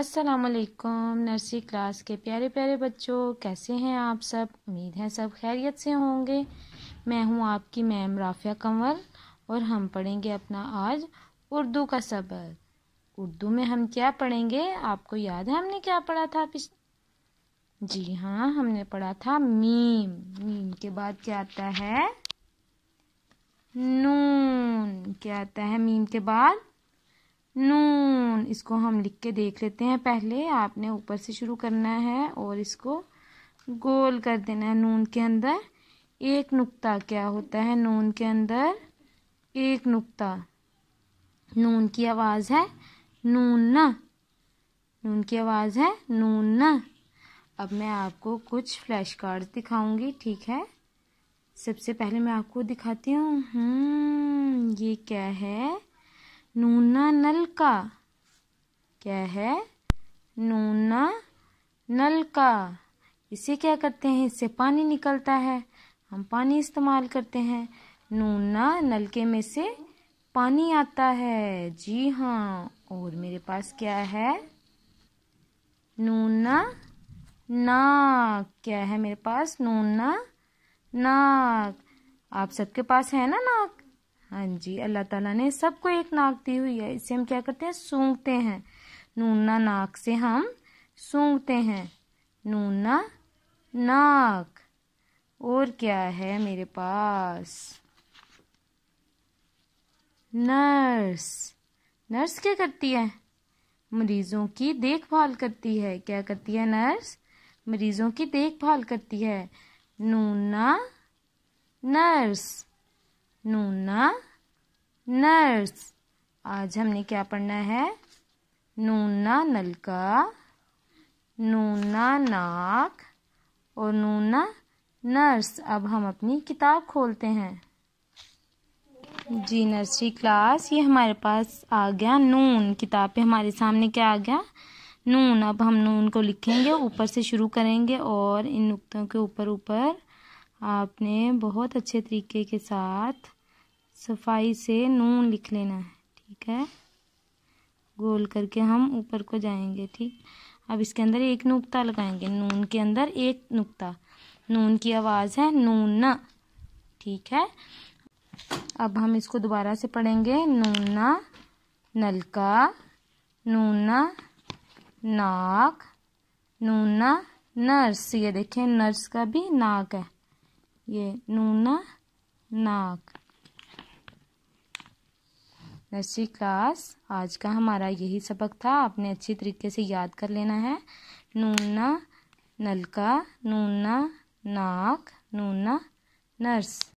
असलकुम nursery class के प्यारे प्यारे बच्चों कैसे हैं आप सब उम्मीद है सब खैरियत से होंगे मैं हूं आपकी मैम राफिया कंवल और हम पढ़ेंगे अपना आज उर्दू का सबक उर्दू में हम क्या पढ़ेंगे आपको याद है हमने क्या पढ़ा था पिछ जी हाँ हमने पढ़ा था मीम मीम के बाद क्या आता है नून क्या आता है मीम के बाद नून इसको हम लिख के देख लेते हैं पहले आपने ऊपर से शुरू करना है और इसको गोल कर देना है नून के अंदर एक नुक्ता क्या होता है नून के अंदर एक नुक्ता नून की आवाज़ है नून ना नून की आवाज़ है नून ना अब मैं आपको कुछ फ्लैश कार्ड दिखाऊंगी ठीक है सबसे पहले मैं आपको दिखाती हूँ हम्म, ये क्या है नूना नलका क्या है नूना नलका इसे क्या करते हैं इससे पानी निकलता है हम पानी इस्तेमाल करते हैं नूना नलके में से पानी आता है जी हाँ और मेरे पास क्या है नूना नाक क्या है मेरे पास नूना नाक आप सबके पास है ना नाक हाँ जी अल्लाह ताला ने सबको एक नाक दी हुई है इसे हम क्या करते हैं सूंघते हैं नूना नाक से हम सूंघते हैं नूना नाक और क्या है मेरे पास नर्स नर्स क्या करती है मरीजों की देखभाल करती है क्या करती है नर्स मरीजों की देखभाल करती है नूना नर्स नूना नर्स आज हमने क्या पढ़ना है नूना नलका नूना नाक और नूना नर्स अब हम अपनी किताब खोलते हैं जी नर्सरी क्लास ये हमारे पास आ गया नून किताब पे हमारे सामने क्या आ गया नून अब हम नून को लिखेंगे ऊपर से शुरू करेंगे और इन नुक्तों के ऊपर ऊपर आपने बहुत अच्छे तरीके के साथ सफाई से नून लिख लेना है ठीक है गोल करके हम ऊपर को जाएंगे ठीक अब इसके अंदर एक नुक्ता लगाएंगे नून के अंदर एक नुक्ता नून की आवाज़ है नून ना ठीक है अब हम इसको दोबारा से पढ़ेंगे नूना नलका नूना नाक नूना नर्स ये देखें नर्स का भी नाक है ये नूना नाक नर्सरी क्लास आज का हमारा यही सबक था आपने अच्छी तरीके से याद कर लेना है नूना नलका नूना नाक नूना नर्स